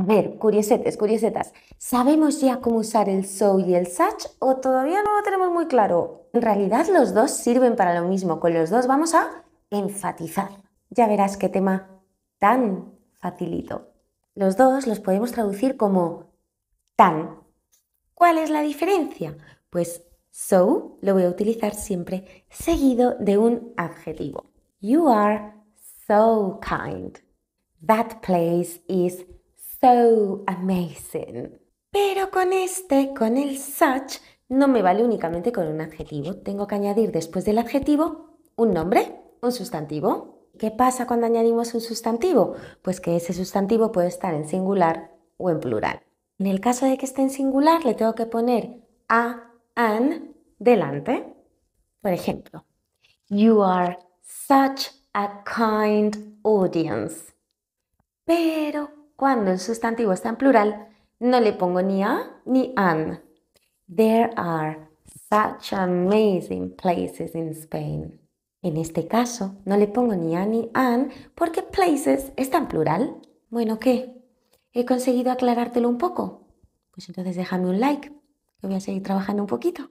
A ver, curiosetes, curiosetas, ¿sabemos ya cómo usar el so y el such o todavía no lo tenemos muy claro? En realidad los dos sirven para lo mismo, con los dos vamos a enfatizar. Ya verás qué tema tan facilito. Los dos los podemos traducir como tan. ¿Cuál es la diferencia? Pues so lo voy a utilizar siempre seguido de un adjetivo. You are so kind. That place is so amazing. Pero con este, con el such, no me vale únicamente con un adjetivo. Tengo que añadir después del adjetivo un nombre, un sustantivo. ¿Qué pasa cuando añadimos un sustantivo? Pues que ese sustantivo puede estar en singular o en plural. En el caso de que esté en singular, le tengo que poner a, an, delante. Por ejemplo, You are such a kind audience. Pero cuando el sustantivo está en plural, no le pongo ni a ni an. There are such amazing places in Spain. En este caso, no le pongo ni a ni an porque places está en plural. Bueno, ¿qué? ¿He conseguido aclarártelo un poco? Pues entonces déjame un like, voy a seguir trabajando un poquito.